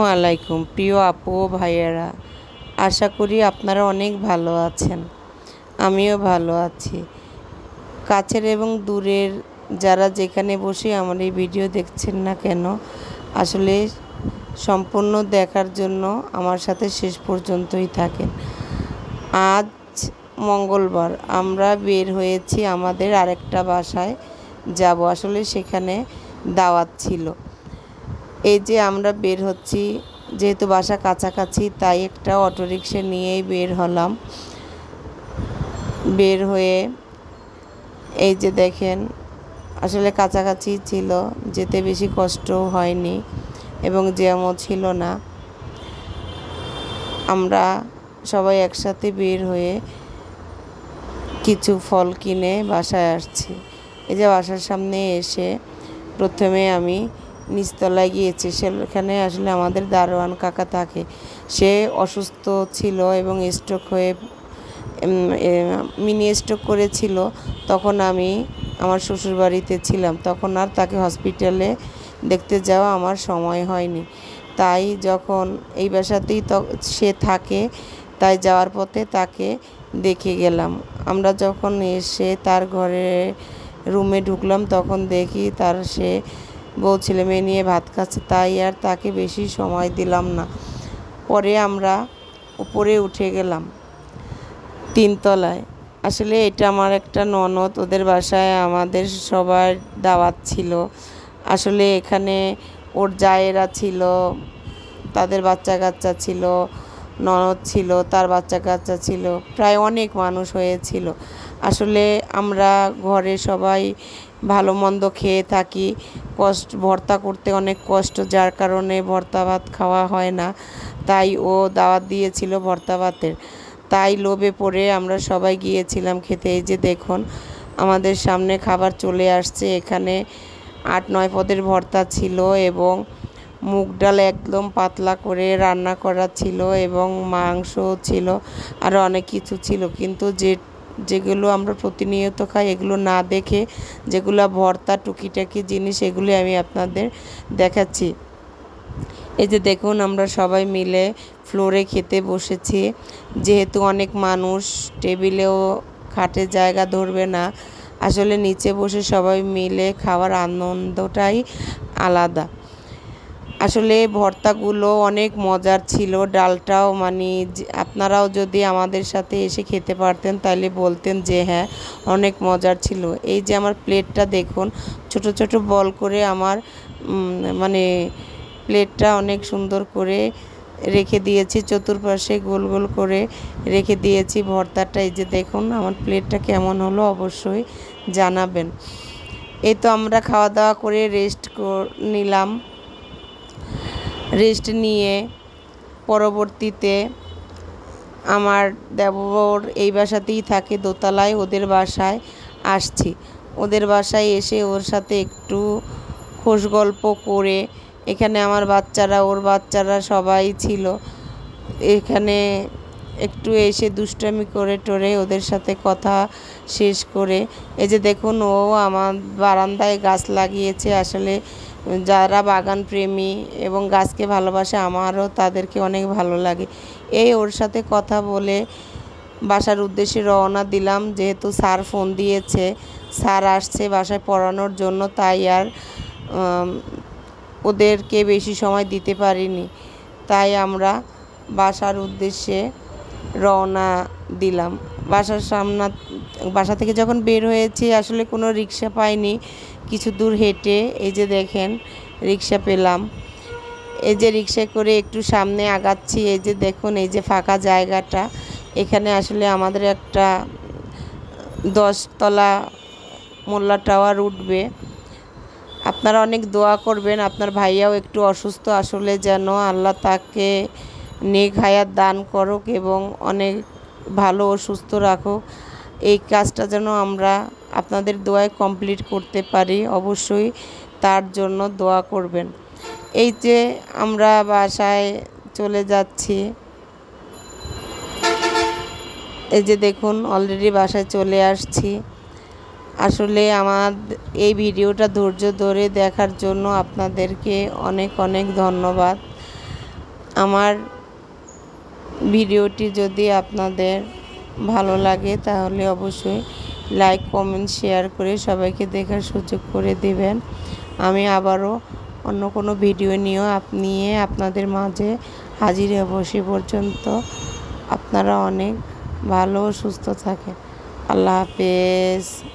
আলাইকুম প্রিয় আপু ও ভাইয়েরা আশা করি আপনারা অনেক ভালো আছেন আমিও ভালো আছি কাছের এবং দূরের যারা যেখানে বসে আমার এই ভিডিও দেখছেন না কেন আসলে সম্পূর্ণ দেখার জন্য আমার সাথে শেষ পর্যন্তই থাকেন আজ মঙ্গলবার আমরা বের হয়েছি আমাদের আরেকটা বাসায় যাব আসলে সেখানে দাওয়াত ছিল এই যে আমরা বের হচ্ছি যেহেতু বাসা কাছাকাছি তাই একটা অটোরিক্সা নিয়েই বের হলাম বের হয়ে এই যে দেখেন আসলে কাছাকাছি ছিল যেতে বেশি কষ্ট হয়নি এবং জ্যামও ছিল না আমরা সবাই একসাথে বের হয়ে কিছু ফল কিনে বাসায় আসছি এই যে বাসার সামনে এসে প্রথমে আমি নিচতলায় গিয়েছে সেখানে আসলে আমাদের দারোয়ান কাকা থাকে সে অসুস্থ ছিল এবং স্ট্রোক হয়ে মিনি স্ট্রোক করেছিল তখন আমি আমার শ্বশুরবাড়িতে ছিলাম তখন আর তাকে হসপিটালে দেখতে যাওয়া আমার সময় হয়নি তাই যখন এই বাসাতেই সে থাকে তাই যাওয়ার পথে তাকে দেখে গেলাম আমরা যখন এসে তার ঘরে রুমে ঢুকলাম তখন দেখি তার সে বউ ছেলে মেয়ে নিয়ে ভাত খাচ্ছে তাই আর তাকে বেশি সময় দিলাম না পরে আমরা উপরে উঠে গেলাম তিনতলায় আসলে এটা আমার একটা ননদ ওদের বাসায় আমাদের সবার দাওয়াত ছিল আসলে এখানে ওর জায়েরা ছিল তাদের বাচ্চা কাচ্চা ছিল ননদ ছিল তার বাচ্চা কাচ্চা ছিল প্রায় অনেক মানুষ হয়েছিল আসলে আমরা ঘরে সবাই ভালো মন্দ খেয়ে থাকি কষ্ট ভর্তা করতে অনেক কষ্ট যার কারণে ভর্তা ভাত খাওয়া হয় না তাই ও দাওয়াত দিয়েছিল ভর্তা ভাতের তাই লোভে পড়ে আমরা সবাই গিয়েছিলাম খেতে এই যে দেখুন আমাদের সামনে খাবার চলে আসছে এখানে আট নয় পদের ভর্তা ছিল এবং মুগ ডাল একদম পাতলা করে রান্না করা ছিল এবং মাংস ছিল আর অনেক কিছু ছিল কিন্তু যে যেগুলো আমরা প্রতিনিয়ত খাই এগুলো না দেখে যেগুলো ভর্তা টুকিটাকি জিনিস এগুলি আমি আপনাদের দেখাচ্ছি এই যে দেখুন আমরা সবাই মিলে ফ্লোরে খেতে বসেছি যেহেতু অনেক মানুষ টেবিলেও খাটে জায়গা ধরবে না আসলে নিচে বসে সবাই মিলে খাওয়ার আনন্দটাই আলাদা আসলে ভর্তাগুলো অনেক মজার ছিল ডালটাও মানে আপনারাও যদি আমাদের সাথে এসে খেতে পারতেন তাহলে বলতেন যে হ্যাঁ অনেক মজার ছিল এই যে আমার প্লেটটা দেখুন ছোট ছোট বল করে আমার মানে প্লেটটা অনেক সুন্দর করে রেখে দিয়েছি চতুর্পাশে গোল গোল করে রেখে দিয়েছি ভর্তাটা এই যে দেখুন আমার প্লেটটা কেমন হলো অবশ্যই জানাবেন এই তো আমরা খাওয়া দাওয়া করে রেস্ট নিলাম রেস্ট নিয়ে পরবর্তীতে আমার দেবর এই বাসাতেই থাকে দোতলায় ওদের বাসায় আসছি ওদের বাসায় এসে ওর সাথে একটু খোশ গল্প করে এখানে আমার বাচ্চারা ওর বাচ্চারা সবাই ছিল এখানে একটু এসে দুষ্টামি করে টোরে ওদের সাথে কথা শেষ করে এই যে দেখুন ও আমার বারান্দায় গাছ লাগিয়েছে আসলে যারা বাগান প্রেমী এবং গাছকে ভালোবাসে আমারও তাদেরকে অনেক ভালো লাগে এই ওর সাথে কথা বলে বাসার উদ্দেশ্যে রওনা দিলাম যেহেতু স্যার ফোন দিয়েছে স্যার আসছে বাসায় পড়ানোর জন্য তাই আর ওদেরকে বেশি সময় দিতে পারিনি তাই আমরা বাসার উদ্দেশ্যে রওনা দিলাম বাসার সামনা বাসা থেকে যখন বের হয়েছি আসলে কোনো রিক্সা পাইনি কিছু দূর হেঁটে এই যে দেখেন রিক্সা পেলাম এই যে রিক্সা করে একটু সামনে আগাচ্ছি এই যে দেখুন এই যে ফাঁকা জায়গাটা এখানে আসলে আমাদের একটা দশতলা মোল্লা টাওয়ার উঠবে আপনারা অনেক দোয়া করবেন আপনার ভাইয়াও একটু অসুস্থ আসলে যেন আল্লাহ তাকে নেক হায়াত দান করুক এবং অনেক ভালো ও সুস্থ রাখুক এই কাজটা যেন আমরা আপনাদের দোয়ায় কমপ্লিট করতে পারি অবশ্যই তার জন্য দোয়া করবেন এই যে আমরা বাসায় চলে যাচ্ছি এই যে দেখুন অলরেডি বাসায় চলে আসছি আসলে আমার এই ভিডিওটা ধৈর্য ধরে দেখার জন্য আপনাদেরকে অনেক অনেক ধন্যবাদ আমার ভিডিওটি যদি আপনাদের ভালো লাগে তাহলে অবশ্যই লাইক কমেন্ট শেয়ার করে সবাইকে দেখার সুযোগ করে দেবেন আমি আবারও অন্য কোনো ভিডিও নিয়েও নিয়ে আপনাদের মাঝে হাজির হব সে পর্যন্ত আপনারা অনেক ভালো সুস্থ থাকে আল্লাহ হাফেজ